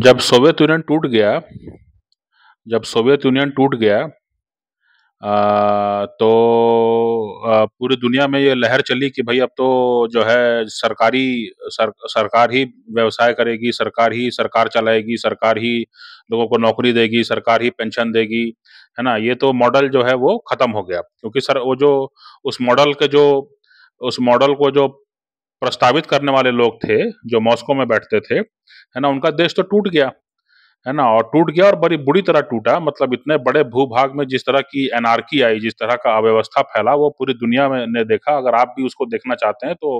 जब Soviet union टूट गया जब सोवियत यूनियन टूट गया आ, तो पूरी दुनिया में ये लहर चली कि भाई अब तो जो है सरकारी सर, सरकार ही व्यवसाय करेगी सरकार ही सरकार चलाएगी सरकार ही लोगों को नौकरी देगी सरकार ही पेंशन देगी है ना ये तो मॉडल जो है वो खत्म हो गया क्योंकि सर वो जो उस मॉडल के जो उस मॉडल को जो प्रस्तावित करने वाले लोग थे जो मॉस्को में बैठते थे है ना उनका देश तो टूट गया है ना और टूट गया और बड़ी बुरी तरह टूटा मतलब इतने बड़े भूभाग में जिस तरह की एनआरकी आई जिस तरह का अव्यवस्था फैला वो पूरी दुनिया में ने देखा अगर आप भी उसको देखना चाहते हैं तो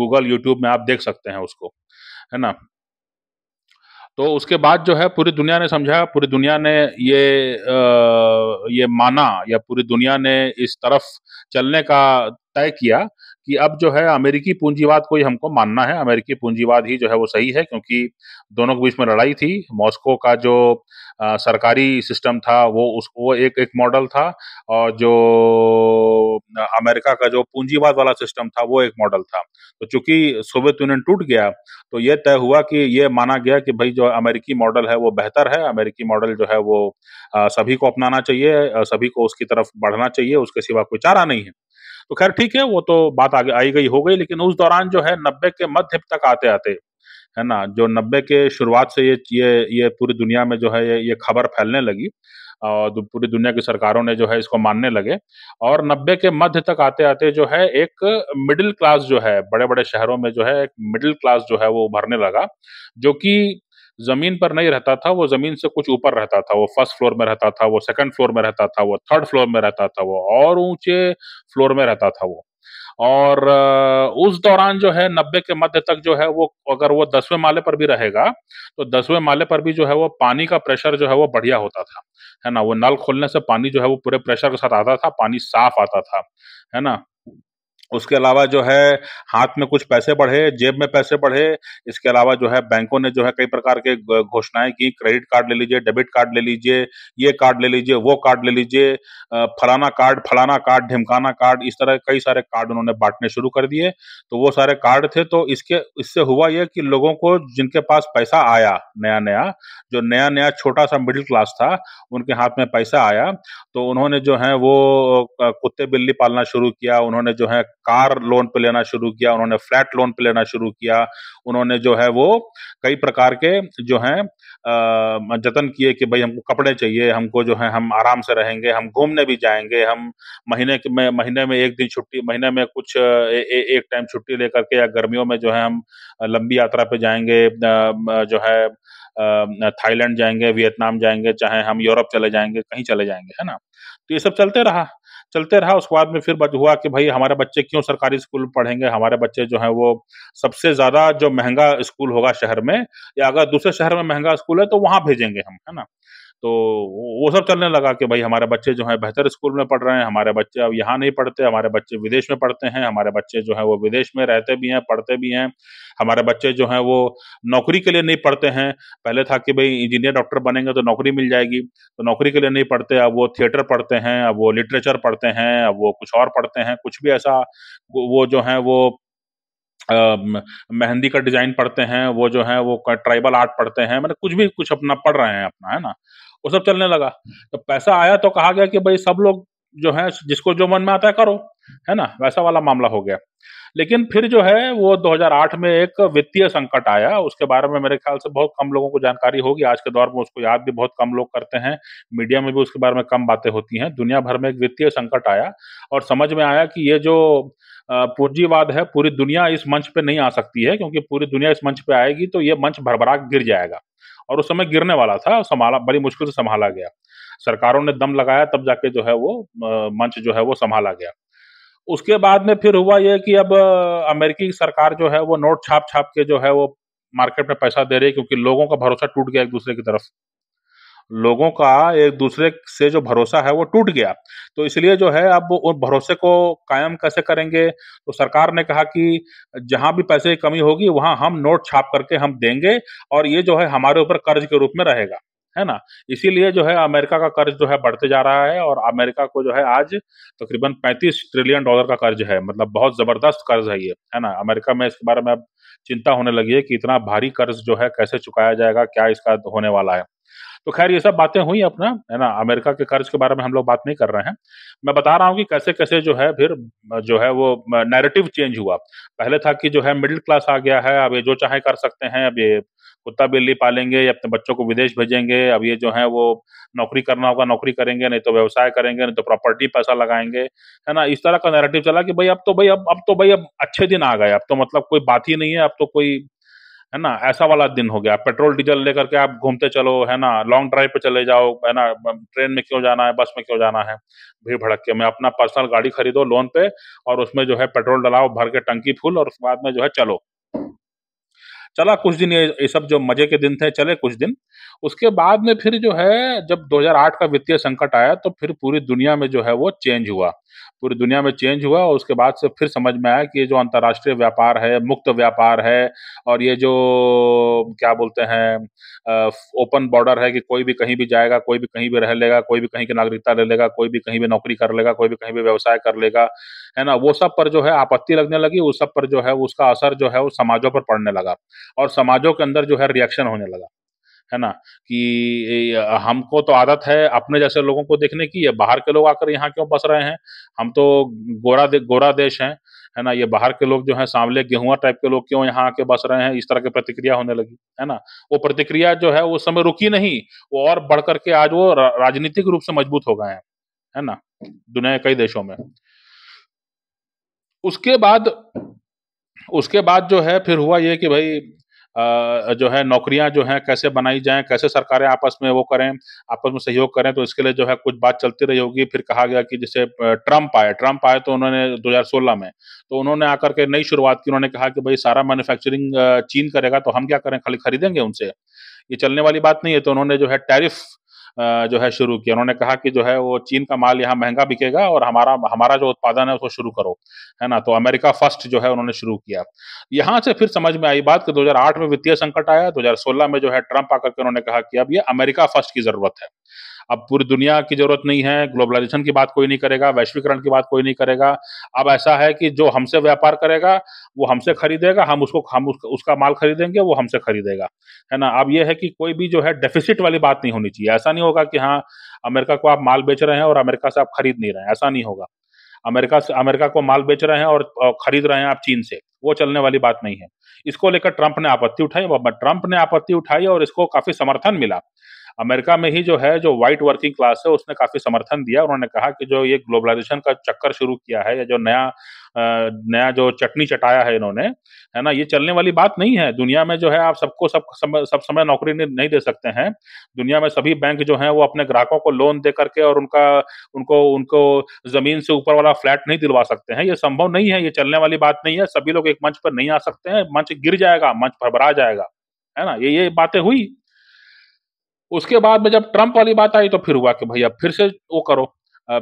गूगल यूट्यूब में आप देख सकते हैं उसको है ना तो उसके बाद जो है पूरी दुनिया ने समझा पूरी दुनिया ने ये आ, ये माना या पूरी दुनिया ने इस तरफ चलने का तय किया कि अब जो है अमेरिकी पूंजीवाद को ही हमको मानना है अमेरिकी पूंजीवाद ही जो है वो सही है क्योंकि दोनों के बीच में लड़ाई थी मॉस्को का जो आ, सरकारी सिस्टम था वो उस वो एक एक मॉडल था और जो अमेरिका का जो पूंजीवाद वाला सिस्टम था वो एक मॉडल था तो चूंकि सोवियत यूनियन टूट गया तो ये तय हुआ कि ये माना गया कि भाई जो अमेरिकी मॉडल है वो बेहतर है अमेरिकी मॉडल जो है वो आ, सभी को अपनाना चाहिए सभी को उसकी तरफ बढ़ना चाहिए उसके सिवा कोई चारा नहीं है तो खैर ठीक है वो तो बात आगे आई गई हो गई लेकिन उस दौरान जो है नब्बे के मध्य तक आते आते है ना जो नब्बे के शुरुआत से ये ये ये पूरी दुनिया में जो है ये ये खबर फैलने लगी और पूरी दुनिया की सरकारों ने जो है इसको मानने लगे और नब्बे के मध्य तक आते आते जो है एक मिडिल क्लास जो है बड़े बड़े शहरों में जो है एक मिडिल क्लास जो है वो उभरने लगा जो कि जमीन पर नहीं रहता था वो जमीन से कुछ ऊपर रहता था वो फर्स्ट फ्लोर में रहता था वो सेकंड फ्लोर में रहता था वो थर्ड फ्लोर में रहता था वो और ऊंचे फ्लोर में रहता था वो और उस दौरान जो है नब्बे के मध्य तक जो है वो अगर वो दसवें माले पर भी रहेगा तो दसवें माले पर भी जो है वो पानी का प्रेशर जो है वो बढ़िया होता था है ना वो नल खोलने से पानी जो है वो पूरे प्रेशर के साथ आता था पानी साफ आता था है ना उसके अलावा जो है हाथ में कुछ पैसे बढ़े जेब में पैसे बढ़े इसके अलावा जो है बैंकों ने जो है कई प्रकार के घोषणाएं की क्रेडिट कार्ड ले लीजिए डेबिट कार्ड ले लीजिए ये कार्ड ले लीजिए वो कार्ड ले लीजिए फलाना कार्ड फलाना कार्ड ढिमकाना कार्ड इस तरह कई सारे कार्ड उन्होंने बांटने शुरू कर दिए तो वो सारे कार्ड थे तो इसके इससे हुआ यह कि लोगों को जिनके पास पैसा आया नया नया जो नया नया छोटा सा मिडिल क्लास था उनके हाथ में पैसा आया तो उन्होंने जो है वो कुत्ते बिल्ली पालना शुरू किया उन्होंने जो है कार लोन पे लेना शुरू किया उन्होंने फ्लैट लोन पे लेना शुरू किया उन्होंने जो है वो कई प्रकार के जो है जतन किए कि भाई हमको कपड़े चाहिए हमको जो है हम आराम से रहेंगे हम घूमने भी जाएंगे हम महीने में महीने में एक दिन छुट्टी महीने में कुछ ए, ए, एक टाइम छुट्टी लेकर के या गर्मियों में जो है हम लंबी यात्रा पे जाएंगे जो है थाईलैंड जाएंगे वियतनाम जाएंगे चाहे हम यूरोप चले जाएंगे कहीं चले जाएंगे है ना तो ये सब चलते रहा चलते रहा उसके बाद में फिर हुआ कि भाई हमारे बच्चे क्यों सरकारी स्कूल पढ़ेंगे हमारे बच्चे जो हैं वो सबसे ज्यादा जो महंगा स्कूल होगा शहर में या अगर दूसरे शहर में महंगा स्कूल है तो वहां भेजेंगे हम है ना तो वो सब चलने लगा कि भाई हमारे बच्चे जो है बेहतर स्कूल में पढ़ रहे हैं हमारे बच्चे अब यहाँ नहीं पढ़ते हमारे बच्चे विदेश में पढ़ते हैं हमारे बच्चे जो है वो विदेश में रहते भी हैं पढ़ते भी हैं हमारे बच्चे जो है वो नौकरी के लिए नहीं पढ़ते हैं पहले था कि भाई इंजीनियर डॉक्टर बनेंगे तो नौकरी मिल जाएगी तो नौकरी के लिए नहीं पढ़ते अब वो थिएटर पढ़ते हैं अब वो लिटरेचर पढ़ते हैं अब वो कुछ और पढ़ते हैं कुछ भी ऐसा वो जो है वो मेहंदी का डिजाइन पढ़ते हैं वो जो है वो ट्राइबल आर्ट पढ़ते हैं मतलब कुछ भी कुछ अपना पढ़ रहे हैं अपना है ना वो सब चलने लगा तो पैसा आया तो कहा गया कि भाई सब लोग जो है जिसको जो मन में आता है करो है ना वैसा वाला मामला हो गया लेकिन फिर जो है वो 2008 में एक वित्तीय संकट आया उसके बारे में मेरे ख्याल से बहुत कम लोगों को जानकारी होगी आज के दौर में उसको याद भी बहुत कम लोग करते हैं मीडिया में भी उसके बारे में कम बातें होती हैं दुनिया भर में एक वित्तीय संकट आया और समझ में आया कि ये जो पूंजीवाद है पूरी दुनिया इस मंच पे नहीं आ सकती है क्योंकि पूरी दुनिया इस मंच पे आएगी तो ये मंच भरभरा गिर जाएगा और उस समय गिरने वाला था संभाला बड़ी मुश्किल से संभाला गया सरकारों ने दम लगाया तब जाके जो है वो मंच जो है वो संभाला गया उसके बाद में फिर हुआ यह कि अब अमेरिकी सरकार जो है वो नोट छाप छाप के जो है वो मार्केट में पैसा दे रही है क्योंकि लोगों का भरोसा टूट गया एक दूसरे की तरफ लोगों का एक दूसरे से जो भरोसा है वो टूट गया तो इसलिए जो है अब उन भरोसे को कायम कैसे करेंगे तो सरकार ने कहा कि जहां भी पैसे की कमी होगी वहां हम नोट छाप करके हम देंगे और ये जो है हमारे ऊपर कर्ज के रूप में रहेगा है ना इसीलिए जो है अमेरिका का कर्ज जो है बढ़ते जा रहा है और अमेरिका को जो है आज तकरीबन पैंतीस ट्रिलियन डॉलर का कर्ज है मतलब बहुत जबरदस्त कर्ज है ये है ना अमेरिका में इसके बारे में अब चिंता होने लगी है कि इतना भारी कर्ज जो है कैसे चुकाया जाएगा क्या इसका होने वाला है तो खैर ये सब बातें हुई अपना है ना अमेरिका के कर्ज के बारे में हम लोग बात नहीं कर रहे हैं मैं बता रहा हूँ कि कैसे कैसे जो है फिर जो है वो नैरेटिव चेंज हुआ पहले था कि जो है मिडिल क्लास आ गया है अब ये जो चाहे कर सकते हैं अब ये कुत्ता बिल्ली पालेंगे अपने बच्चों को विदेश भेजेंगे अब ये जो है वो नौकरी करना होगा नौकरी करेंगे नहीं तो व्यवसाय करेंगे नहीं तो प्रॉपर्टी पैसा लगाएंगे है ना इस तरह का नैरेटिव चला कि भाई अब तो भाई अब अब तो भाई अब अच्छे दिन आ गए अब तो मतलब कोई बात ही नहीं है अब तो कोई है ना ऐसा वाला दिन हो गया पेट्रोल डीजल लेकर के आप घूमते चलो है ना लॉन्ग ड्राइव पे चले जाओ है ना ट्रेन में क्यों जाना है बस में क्यों जाना है भीड़ भड़क के मैं अपना पर्सनल गाड़ी खरीदो लोन पे और उसमें जो है पेट्रोल डलाओ भर के टंकी फुल और उसके बाद में जो है चलो चला कुछ दिन ये ये सब जो मजे के दिन थे चले कुछ दिन उसके बाद में फिर जो है जब 2008 का वित्तीय संकट आया तो फिर पूरी दुनिया में जो है वो चेंज हुआ पूरी दुनिया में चेंज हुआ और उसके बाद से फिर समझ में आया कि ये जो अंतर्राष्ट्रीय व्यापार है मुक्त व्यापार है और ये जो क्या बोलते हैं ओपन बॉर्डर है कि कोई भी कहीं भी जाएगा कोई भी कहीं भी रह लेगा कोई भी कहीं की नागरिकता ले लेगा कोई भी कहीं भी नौकरी कर लेगा कोई भी कहीं भी व्यवसाय कर लेगा है ना वो सब पर जो है आपत्ति लगने लगी उस सब पर जो है उसका असर जो है वो समाजों पर पड़ने लगा और समाजों के अंदर जो है रिएक्शन होने लगा है ना कि हमको तो आदत है अपने जैसे लोगों को देखने की है बाहर के लोग आकर यहाँ क्यों बस रहे हैं हम तो गोरा दे, गोरा देश हैं है ना ये बाहर के लोग जो है सांवले गेहुआ टाइप के लोग क्यों यहाँ आके बस रहे हैं इस तरह की प्रतिक्रिया होने लगी है ना वो प्रतिक्रिया जो है उस समय रुकी नहीं वो और बढ़ करके आज वो राजनीतिक रूप से मजबूत हो गए हैं है ना दुनिया के कई देशों में उसके बाद उसके बाद जो है फिर हुआ ये कि भाई जो है नौकरियां जो हैं कैसे बनाई जाएं कैसे सरकारें आपस में वो करें आपस में सहयोग करें तो इसके लिए जो है कुछ बात चलती रही होगी फिर कहा गया कि जैसे ट्रंप आए ट्रंप आए तो उन्होंने 2016 में तो उन्होंने आकर के नई शुरुआत की उन्होंने कहा कि भाई सारा मैन्युफैक्चरिंग चीन करेगा तो हम क्या करें खाली खरीदेंगे उनसे ये चलने वाली बात नहीं है तो उन्होंने जो है टैरिफ जो है शुरू किया उन्होंने कहा कि जो है वो चीन का माल यहाँ महंगा बिकेगा और हमारा हमारा जो उत्पादन है उसको शुरू करो है ना तो अमेरिका फर्स्ट जो है उन्होंने शुरू किया यहाँ से फिर समझ में आई बात कि 2008 में वित्तीय संकट आया 2016 में जो है ट्रंप आकर के उन्होंने कहा कि अब ये अमेरिका फर्स्ट की जरूरत है अब पूरी दुनिया की जरूरत नहीं है ग्लोबलाइजेशन की बात कोई नहीं करेगा वैश्वीकरण की बात कोई नहीं करेगा अब ऐसा है कि जो हमसे व्यापार करेगा वो हमसे खरीदेगा हम उसको हम उसका, उसका माल खरीदेंगे वो हमसे खरीदेगा है ना अब ये है कि कोई भी जो है डेफिसिट वाली बात नहीं होनी चाहिए ऐसा नहीं होगा कि हाँ अमेरिका को आप माल बेच रहे हैं और अमेरिका से आप खरीद नहीं रहे हैं ऐसा नहीं होगा अमेरिका से अमेरिका को माल बेच रहे हैं और खरीद रहे हैं आप चीन से वो चलने वाली बात नहीं है इसको लेकर ट्रंप ने आपत्ति उठाई ट्रंप ने आपत्ति उठाई और इसको काफी समर्थन मिला अमेरिका में ही जो है जो व्हाइट वर्किंग क्लास है उसने काफी समर्थन दिया उन्होंने कहा कि जो ये ग्लोबलाइजेशन का चक्कर शुरू किया है या जो नया नया जो चटनी चटाया है इन्होंने है ना ये चलने वाली बात नहीं है दुनिया में जो है आप सबको सब समय सब समय नौकरी नहीं दे सकते हैं दुनिया में सभी बैंक जो है वो अपने ग्राहकों को लोन दे करके और उनका उनको उनको जमीन से ऊपर वाला फ्लैट नहीं दिलवा सकते हैं ये संभव नहीं है ये चलने वाली बात नहीं है सभी लोग एक मंच पर नहीं आ सकते हैं मंच गिर जाएगा मंच भरभरा जाएगा है ना ये ये बातें हुई उसके बाद में जब ट्रंप वाली बात आई तो फिर हुआ कि भाई अब फिर से वो करो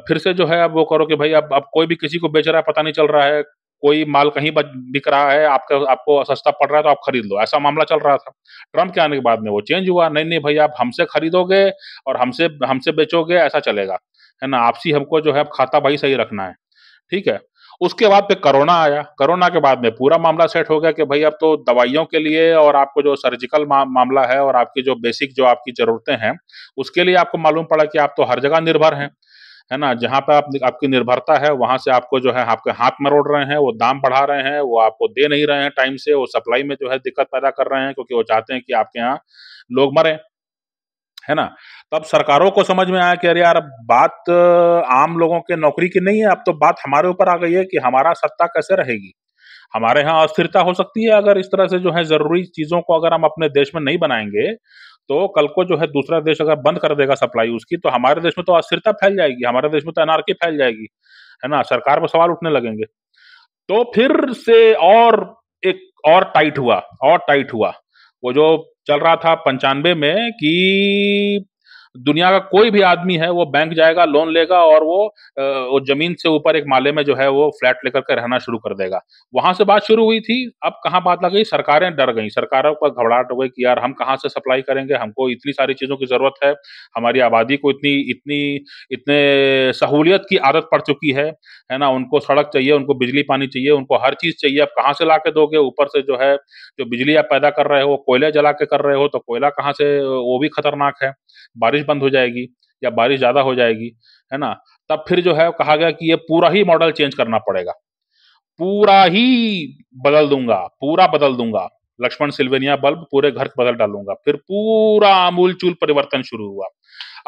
फिर से जो है अब वो करो कि भाई अब अब कोई भी किसी को बेच रहा है पता नहीं चल रहा है कोई माल कहीं बिक रहा है आपका आपको सस्ता पड़ रहा है तो आप खरीद लो ऐसा मामला चल रहा था ट्रंप के आने के बाद में वो चेंज हुआ नहीं नहीं भाई आप हमसे खरीदोगे और हमसे हमसे बेचोगे ऐसा चलेगा है ना आपसी हमको जो है खाता भाई सही रखना है ठीक है उसके बाद पे कोरोना आया कोरोना के बाद में पूरा मामला सेट हो गया कि भाई अब तो दवाइयों के लिए और आपको जो सर्जिकल मा, मामला है और आपकी जो बेसिक जो आपकी जरूरतें हैं उसके लिए आपको मालूम पड़ा कि आप तो हर जगह निर्भर हैं है ना जहाँ पे आप आपकी निर्भरता है वहां से आपको जो है आपके हाथ मरोड़ रहे हैं वो दाम बढ़ा रहे हैं वो आपको दे नहीं रहे हैं टाइम से वो सप्लाई में जो है दिक्कत पैदा कर रहे हैं क्योंकि वो चाहते हैं कि आपके यहाँ लोग मरें है ना तब तो सरकारों को समझ में आया कि अरे यार बात आम लोगों के नौकरी की नहीं है अब तो बात हमारे ऊपर आ गई है कि हमारा सत्ता कैसे रहेगी हमारे यहाँ अस्थिरता हो सकती है अगर इस तरह से जो है जरूरी चीजों को अगर हम अपने देश में नहीं बनाएंगे तो कल को जो है दूसरा देश अगर बंद कर देगा सप्लाई उसकी तो हमारे देश में तो अस्थिरता फैल जाएगी हमारे देश में तो अनारकी फैल जाएगी है ना सरकार पर सवाल उठने लगेंगे तो फिर से और एक और टाइट हुआ और टाइट हुआ वो जो चल रहा था पंचानवे में कि दुनिया का कोई भी आदमी है वो बैंक जाएगा लोन लेगा और वो वो जमीन से ऊपर एक माले में जो है वो फ्लैट लेकर के रहना शुरू कर देगा वहां से बात शुरू हुई थी अब कहाँ बात लग गई सरकारें डर गई सरकारों पर घबराहट हो गई कि यार हम कहाँ से सप्लाई करेंगे हमको इतनी सारी चीजों की जरूरत है हमारी आबादी को इतनी इतनी इतने सहूलियत की आदत पड़ चुकी है है ना उनको सड़क चाहिए उनको बिजली पानी चाहिए उनको हर चीज चाहिए अब कहाँ से ला के दोगे ऊपर से जो है जो बिजली आप पैदा कर रहे हो कोयले जला के कर रहे हो तो कोयला कहाँ से वो भी खतरनाक है बारिश बारिश बंद हो जाएगी या बारिश ज़्यादा हो जाएगी है ना तब फिर जो है कहा गया कि ये पूरा ही मॉडल चेंज करना पड़ेगा पूरा ही बदल दूंगा पूरा बदल दूंगा लक्ष्मण सिल्वेनिया बल्ब पूरे घर बदल डालूंगा फिर पूरा आमूल चूल परिवर्तन शुरू हुआ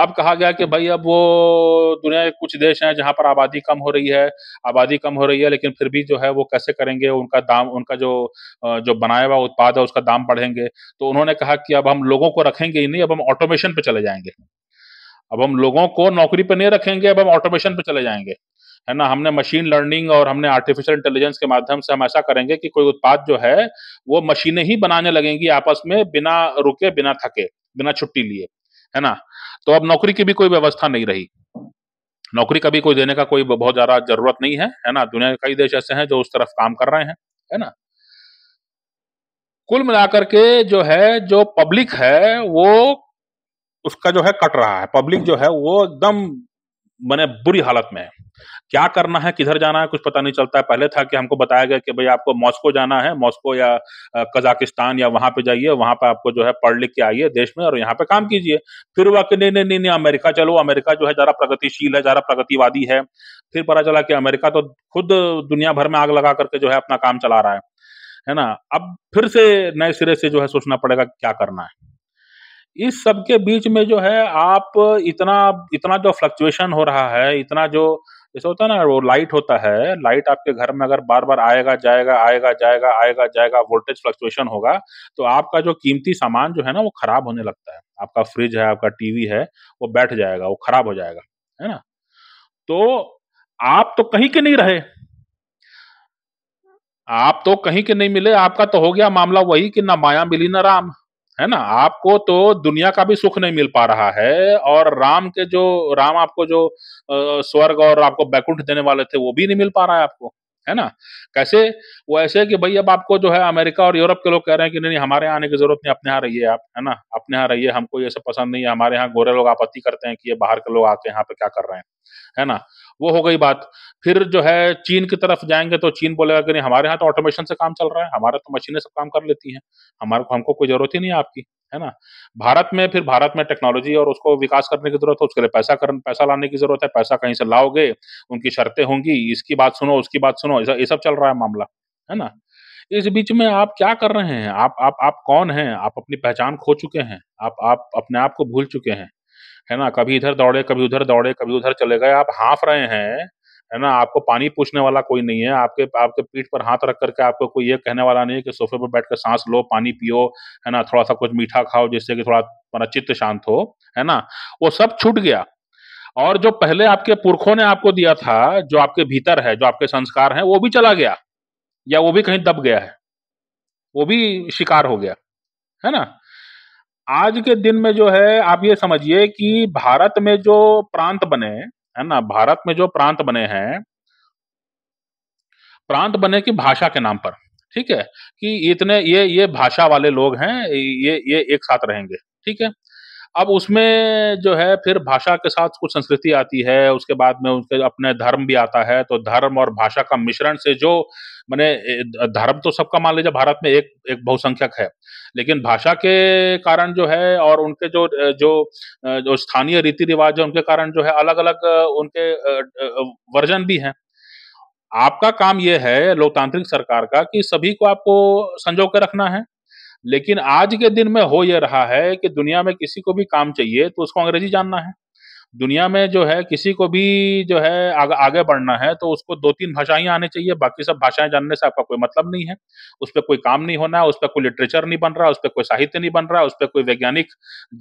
अब कहा गया कि भाई अब वो दुनिया के कुछ देश हैं जहां पर आबादी कम हो रही है आबादी कम हो रही है लेकिन फिर भी जो है वो कैसे करेंगे उनका दाम उनका जो जो बनाया हुआ उत्पाद है उसका दाम बढ़ेंगे तो उन्होंने कहा कि अब हम लोगों को रखेंगे ही नहीं अब हम ऑटोमेशन पे चले जाएंगे अब हम लोगों को नौकरी पे नहीं रखेंगे अब हम ऑटोमेशन पे चले जाएंगे है ना हमने मशीन लर्निंग और हमने आर्टिफिशियल इंटेलिजेंस के माध्यम से हम ऐसा करेंगे कि कोई उत्पाद जो है वो मशीनें ही बनाने लगेंगी आपस में बिना रुके बिना थके बिना छुट्टी लिए है ना तो अब नौकरी की भी कोई व्यवस्था नहीं रही नौकरी कभी कोई देने का कोई बहुत ज्यादा जरूरत नहीं है है ना दुनिया के कई देश ऐसे हैं जो उस तरफ काम कर रहे हैं है ना कुल मिलाकर के जो है जो पब्लिक है वो उसका जो है कट रहा है पब्लिक जो है वो एकदम मैंने बुरी हालत में है क्या करना है किधर जाना है कुछ पता नहीं चलता है पहले था कि हमको बताया गया कि भाई आपको मॉस्को जाना है मॉस्को या कजाकिस्तान या वहां पे जाइए वहां पे आपको जो है पढ़ लिख के आइए देश में और यहाँ पे काम कीजिए फिर हुआ कि नहीं नहीं नहीं नहीं अमेरिका चलो अमेरिका जो है जरा प्रगतिशील है जरा प्रगतिवादी है फिर पता चला कि अमेरिका तो खुद दुनिया भर में आग लगा करके जो है अपना काम चला रहा है है ना अब फिर से नए सिरे से जो है सोचना पड़ेगा क्या करना है इस सब के बीच में जो है आप इतना इतना जो फ्लक्चुएशन हो रहा है इतना जो जैसे होता है ना वो लाइट होता है लाइट आपके घर में अगर बार बार आएगा जाएगा आएगा जाएगा आएगा जाएगा वोल्टेज फ्लक्चुएशन होगा तो आपका जो कीमती सामान जो है ना वो खराब होने लगता है आपका फ्रिज है आपका टीवी है वो बैठ जाएगा वो खराब हो जाएगा है ना तो आप तो कहीं के नहीं रहे आप तो कहीं के नहीं मिले आपका तो हो गया मामला वही कि ना माया मिली ना राम है ना आपको तो दुनिया का भी सुख नहीं मिल पा रहा है और राम के जो राम आपको जो स्वर्ग और आपको बैकुंठ देने वाले थे वो भी नहीं मिल पा रहा है आपको है ना कैसे वो ऐसे कि भाई अब आपको जो है अमेरिका और यूरोप के लोग कह रहे हैं कि नहीं नहीं हमारे यहाँ आने की जरूरत नहीं अपने यहाँ रहिए आप है ना अपने यहाँ रहिए हमको ये सब पसंद नहीं है हमारे यहाँ गोरे लोग आपत्ति करते हैं कि ये बाहर के लोग आके यहाँ पे क्या कर रहे हैं है ना वो हो गई बात फिर जो है चीन की तरफ जाएंगे तो चीन बोलेगा कि नहीं हमारे यहाँ तो ऑटोमेशन से काम चल रहा है हमारा तो मशीनें सब काम कर लेती हैं हमारे हमको कोई जरूरत ही नहीं है आपकी है ना भारत में फिर भारत में टेक्नोलॉजी और उसको विकास करने की जरूरत है उसके लिए पैसा कर पैसा लाने की जरूरत है पैसा कहीं से लाओगे उनकी शर्तें होंगी इसकी बात सुनो उसकी बात सुनो ये सब चल रहा है मामला है ना इस बीच में आप क्या कर रहे हैं आप आप आप कौन हैं आप अपनी पहचान खो चुके हैं आप आप अपने आप को भूल चुके हैं है ना कभी इधर दौड़े कभी उधर दौड़े कभी उधर चले गए आप हाँफ रहे हैं है ना आपको पानी पूछने वाला कोई नहीं है आपके आपके पीठ पर हाथ रख करके आपको कोई ये कहने वाला नहीं है कि सोफे पर बैठ कर सांस लो पानी पियो है ना थोड़ा सा कुछ मीठा खाओ जिससे कि थोड़ा मेरा चित्त शांत हो है ना वो सब छूट गया और जो पहले आपके पुरखों ने आपको दिया था जो आपके भीतर है जो आपके संस्कार है वो भी चला गया या वो भी कहीं दब गया है वो भी शिकार हो गया है ना आज के दिन में जो है आप ये समझिए कि भारत में जो प्रांत बने है ना भारत में जो प्रांत बने हैं प्रांत बने की भाषा के नाम पर ठीक है कि इतने ये ये भाषा वाले लोग हैं ये ये एक साथ रहेंगे ठीक है अब उसमें जो है फिर भाषा के साथ कुछ संस्कृति आती है उसके बाद में उनके अपने धर्म भी आता है तो धर्म और भाषा का मिश्रण से जो मैंने धर्म तो सबका मान लीजिए भारत में एक एक बहुसंख्यक है लेकिन भाषा के कारण जो है और उनके जो जो जो स्थानीय रीति रिवाज है उनके कारण जो है अलग अलग उनके वर्जन भी हैं आपका काम यह है लोकतांत्रिक सरकार का कि सभी को आपको संजो के रखना है लेकिन आज के दिन में हो यह रहा है कि दुनिया में किसी को भी काम चाहिए तो उसको अंग्रेजी जानना है दुनिया में जो है किसी को भी जो है आग, आगे बढ़ना है तो उसको दो तीन भाषाएं आने चाहिए बाकी सब भाषाएं जानने से आपका कोई मतलब नहीं है उस पर कोई काम नहीं होना है उस पर कोई लिटरेचर नहीं बन रहा उस पर कोई साहित्य नहीं बन रहा उस पर कोई वैज्ञानिक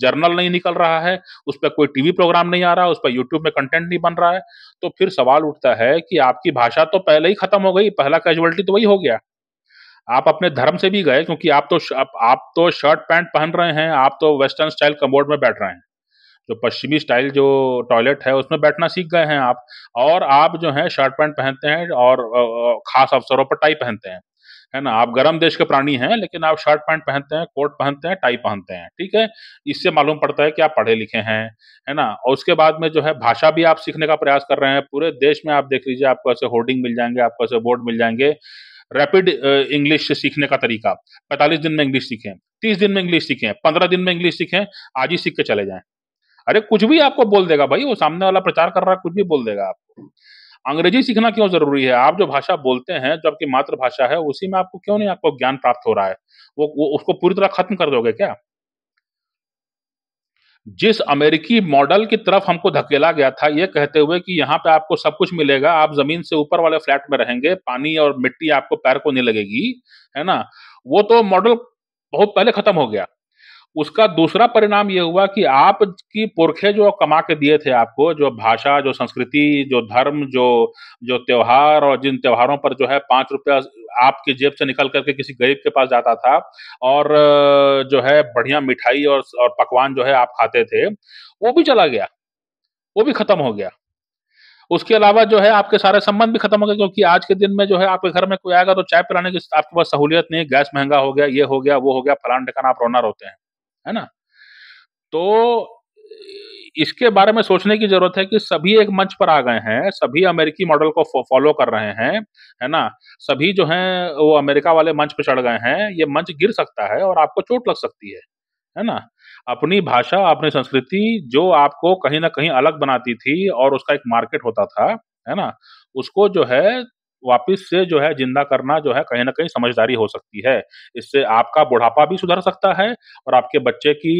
जर्नल नहीं निकल रहा है उस पर कोई टीवी प्रोग्राम नहीं आ रहा उस पर यूट्यूब में कंटेंट नहीं बन रहा है तो फिर सवाल उठता है कि आपकी भाषा तो पहले ही खत्म हो गई पहला कैजुअलिटी तो वही हो गया आप अपने धर्म से भी गए क्योंकि आप तो आप, आप तो शर्ट पैंट पहन रहे हैं आप तो वेस्टर्न स्टाइल कम्बोर्ड में बैठ रहे हैं जो पश्चिमी स्टाइल जो टॉयलेट है उसमें बैठना सीख गए हैं आप और आप जो है शर्ट पैंट पहनते हैं और खास अवसरों पर टाई पहनते हैं है ना आप गर्म देश के प्राणी हैं लेकिन आप शर्ट पैंट पहनते हैं कोट पहनते हैं टाई पहनते हैं ठीक है इससे मालूम पड़ता है कि आप पढ़े लिखे हैं है ना और उसके बाद में जो है भाषा भी आप सीखने का प्रयास कर रहे हैं पूरे देश में आप देख लीजिए आपको ऐसे होर्डिंग मिल जाएंगे आपको ऐसे बोर्ड मिल जाएंगे रैपिड इंग्लिश uh, सीखने का तरीका पैंतालीस दिन में इंग्लिश सीखें तीस दिन में इंग्लिश सीखें पंद्रह दिन में इंग्लिश सीखें आज ही सीख के चले जाएं अरे कुछ भी आपको बोल देगा भाई वो सामने वाला प्रचार कर रहा है कुछ भी बोल देगा आपको अंग्रेजी सीखना क्यों जरूरी है आप जो भाषा बोलते हैं जो आपकी मातृभाषा है उसी में आपको क्यों नहीं आपको ज्ञान प्राप्त हो रहा है वो, वो उसको पूरी तरह खत्म कर दोगे क्या जिस अमेरिकी मॉडल की तरफ हमको धकेला गया था ये कहते हुए कि यहाँ पे आपको सब कुछ मिलेगा आप जमीन से ऊपर वाले फ्लैट में रहेंगे पानी और मिट्टी आपको पैर को नहीं लगेगी है ना वो तो मॉडल बहुत पहले खत्म हो गया उसका दूसरा परिणाम ये हुआ कि आपकी पुरखे जो कमा के दिए थे आपको जो भाषा जो संस्कृति जो धर्म जो जो त्योहार और जिन त्योहारों पर जो है पांच रुपया आपकी जेब से निकल करके किसी गरीब के पास जाता था और जो है बढ़िया मिठाई और, और पकवान जो है आप खाते थे वो भी चला गया वो भी खत्म हो गया उसके अलावा जो है आपके सारे संबंध भी खत्म हो गए क्योंकि आज के दिन में जो है आपके घर में कोई आएगा तो चाय पिलाने की आपके पास सहूलियत नहीं गैस महंगा हो गया ये हो गया वो हो गया फलान ढकान आप रोना रोते हैं है ना तो इसके बारे में सोचने की जरूरत है कि सभी एक मंच पर आ गए हैं सभी अमेरिकी मॉडल को फॉलो कर रहे हैं है ना सभी जो हैं वो अमेरिका वाले मंच पर चढ़ गए हैं ये मंच गिर सकता है और आपको चोट लग सकती है है ना अपनी भाषा अपनी संस्कृति जो आपको कहीं ना कहीं अलग बनाती थी और उसका एक मार्केट होता था है ना उसको जो है वापिस से जो है जिंदा करना जो है कहीं ना कहीं समझदारी हो सकती है इससे आपका बुढ़ापा भी सुधर सकता है और आपके बच्चे की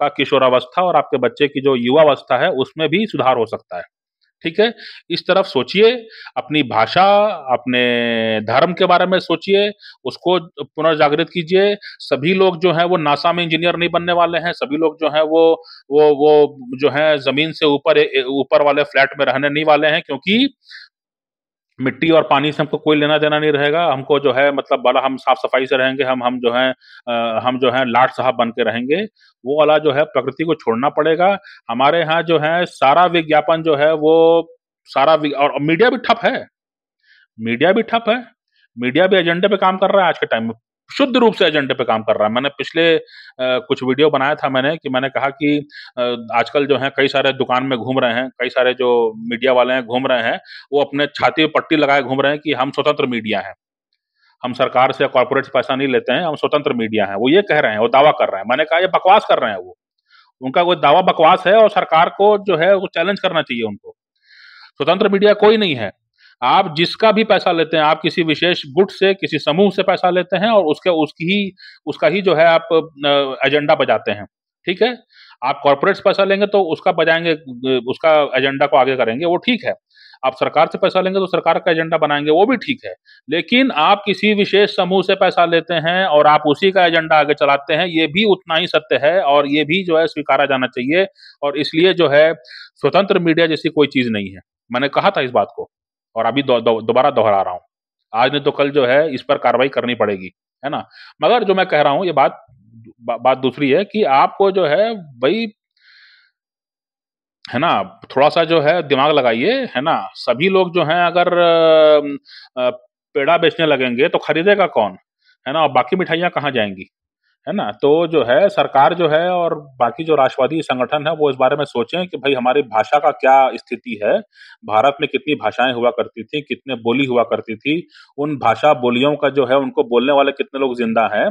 का किशोरावस्था और आपके बच्चे की जो युवावस्था है उसमें भी सुधार हो सकता है ठीक है इस तरफ सोचिए अपनी भाषा अपने धर्म के बारे में सोचिए उसको पुनर्जागृत कीजिए सभी लोग जो है वो नासा में इंजीनियर नहीं बनने वाले हैं सभी लोग जो है वो वो वो जो है जमीन से ऊपर ऊपर वाले फ्लैट में रहने नहीं वाले हैं क्योंकि मिट्टी और पानी से हमको कोई लेना देना नहीं रहेगा हमको जो है मतलब बड़ा हम साफ सफाई से रहेंगे हम हम जो है आ, हम जो है लाट साहब बन के रहेंगे वो वाला जो है प्रकृति को छोड़ना पड़ेगा हमारे यहाँ जो है सारा विज्ञापन जो है वो सारा और मीडिया भी ठप है मीडिया भी ठप है मीडिया भी एजेंडे पे काम कर रहा है आज के टाइम में शुद्ध रूप से एजेंडे पे काम कर रहा है मैंने पिछले आ, कुछ वीडियो बनाया था मैंने कि मैंने कहा कि आजकल जो है कई सारे दुकान में घूम रहे हैं कई सारे जो मीडिया वाले हैं घूम रहे हैं वो अपने छाती पर पट्टी लगाए घूम रहे हैं कि हम स्वतंत्र मीडिया हैं हम सरकार से कॉरपोरेट से पैसा नहीं लेते हैं हम स्वतंत्र मीडिया हैं वो ये कह रहे हैं वो दावा कर रहे हैं मैंने कहा ये बकवास कर रहे हैं वो उनका कोई दावा बकवास है और सरकार को जो है वो चैलेंज करना चाहिए उनको स्वतंत्र मीडिया कोई नहीं है आप जिसका भी पैसा लेते हैं आप किसी विशेष गुट से किसी समूह से पैसा लेते हैं और उसके उसकी ही उसका ही जो है आप एजेंडा बजाते हैं ठीक है आप कॉरपोरेट से पैसा लेंगे तो उसका बजाएंगे उसका एजेंडा को आगे करेंगे वो ठीक है आप सरकार से पैसा लेंगे तो सरकार का एजेंडा बनाएंगे वो भी ठीक है लेकिन आप किसी विशेष समूह से पैसा लेते हैं और आप उसी का एजेंडा आगे चलाते हैं ये भी उतना ही सत्य है और ये भी जो है स्वीकारा जाना चाहिए और इसलिए जो है स्वतंत्र मीडिया जैसी कोई चीज नहीं है मैंने कहा था इस बात को और अभी दोबारा दोहरा रहा हूँ आज नहीं तो कल जो है इस पर कार्रवाई करनी पड़ेगी है ना मगर जो मैं कह रहा हूँ ये बात बा, बात दूसरी है कि आपको जो है भाई है ना थोड़ा सा जो है दिमाग लगाइए है ना सभी लोग जो हैं अगर पेड़ा बेचने लगेंगे तो खरीदेगा कौन है ना और बाकी मिठाइयाँ कहाँ जाएंगी है ना तो जो है सरकार जो है और बाकी जो राष्ट्रवादी संगठन है वो इस बारे में सोचें कि भाई हमारी भाषा का क्या स्थिति है भारत में कितनी भाषाएं हुआ करती थी कितने बोली हुआ करती थी उन भाषा बोलियों का जो है उनको बोलने वाले कितने लोग जिंदा हैं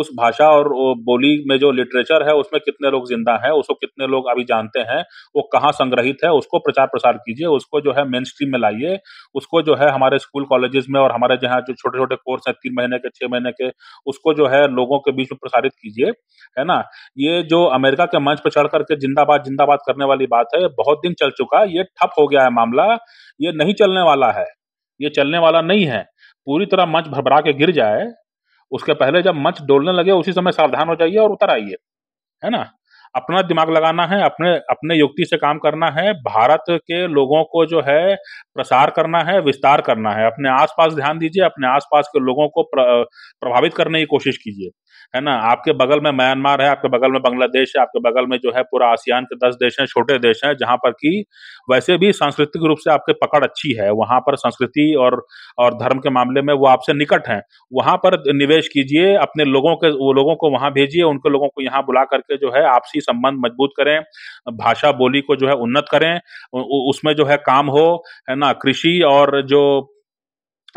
उस भाषा और बोली में जो लिटरेचर है उसमें कितने लोग जिंदा है उसको कितने लोग अभी जानते हैं वो कहाँ संग्रहित है उसको प्रचार प्रसार कीजिए उसको जो है मेन स्ट्रीम में लाइए उसको जो है हमारे स्कूल कॉलेजेस में और हमारे जहाँ जो छोटे छोटे कोर्स हैं तीन महीने के छह महीने के उसको जो है लोगों के बीच में प्रसारित कीजिए है ना ये जो अमेरिका के मंच पर चढ़ करके जिंदाबाद जिंदाबाद करने वाली बात है बहुत दिन चल चुका ये ठप हो गया है मामला ये नहीं चलने वाला है ये चलने वाला नहीं है पूरी तरह मंच भरभरा के गिर जाए उसके पहले जब मंच डोलने लगे उसी समय सावधान हो जाइए और उतर आइए है ना अपना दिमाग लगाना है अपने अपने युक्ति से काम करना है भारत के लोगों को जो है प्रसार करना है विस्तार करना है अपने आसपास ध्यान दीजिए अपने आसपास के लोगों को प्र, प्रभावित करने की कोशिश कीजिए है ना आपके बगल में म्यांमार है आपके बगल में बांग्लादेश है आपके बगल में जो है पूरा आसियान के दस देश हैं छोटे देश हैं जहां पर कि वैसे भी सांस्कृतिक रूप से आपके पकड़ अच्छी है वहां पर संस्कृति और और धर्म के मामले में वो आपसे निकट हैं वहां पर निवेश कीजिए अपने लोगों के वो लोगों को वहां भेजिए उनके लोगों को यहाँ बुला करके जो है आपसी संबंध मजबूत करें भाषा बोली को जो है उन्नत करें उसमें जो है काम हो है ना कृषि और जो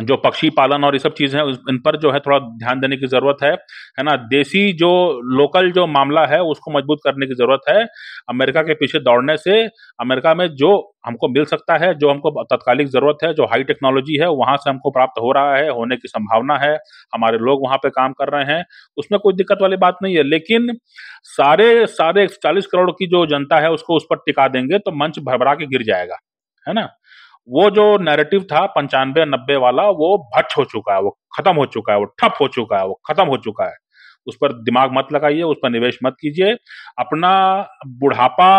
जो पक्षी पालन और ये सब चीज़ें हैं इन पर जो है थोड़ा ध्यान देने की ज़रूरत है है ना देसी जो लोकल जो मामला है उसको मजबूत करने की ज़रूरत है अमेरिका के पीछे दौड़ने से अमेरिका में जो हमको मिल सकता है जो हमको तत्कालिक ज़रूरत है जो हाई टेक्नोलॉजी है वहाँ से हमको प्राप्त हो रहा है होने की संभावना है हमारे लोग वहाँ पर काम कर रहे हैं उसमें कोई दिक्कत वाली बात नहीं है लेकिन सारे सारे चालीस करोड़ की जो जनता है उसको उस पर टिका देंगे तो मंच भरभरा के गिर जाएगा है ना वो जो नैरेटिव था पंचानवे नब्बे वाला वो भट्ट हो चुका है वो खत्म हो चुका है वो ठप हो चुका है वो खत्म हो चुका है उस पर दिमाग मत लगाइए उस पर निवेश मत कीजिए अपना बुढ़ापा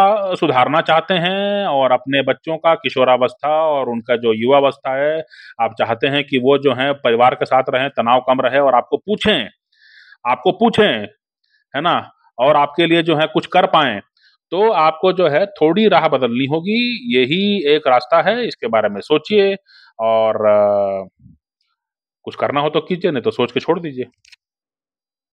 सुधारना चाहते हैं और अपने बच्चों का किशोरावस्था और उनका जो युवावस्था है आप चाहते हैं कि वो जो है परिवार के साथ रहें तनाव कम रहे और आपको पूछें आपको पूछें है ना और आपके लिए जो है कुछ कर पाए तो आपको जो है थोड़ी राह बदलनी होगी यही एक रास्ता है इसके बारे में सोचिए और कुछ करना हो तो कीजिए नहीं तो सोच के छोड़ दीजिए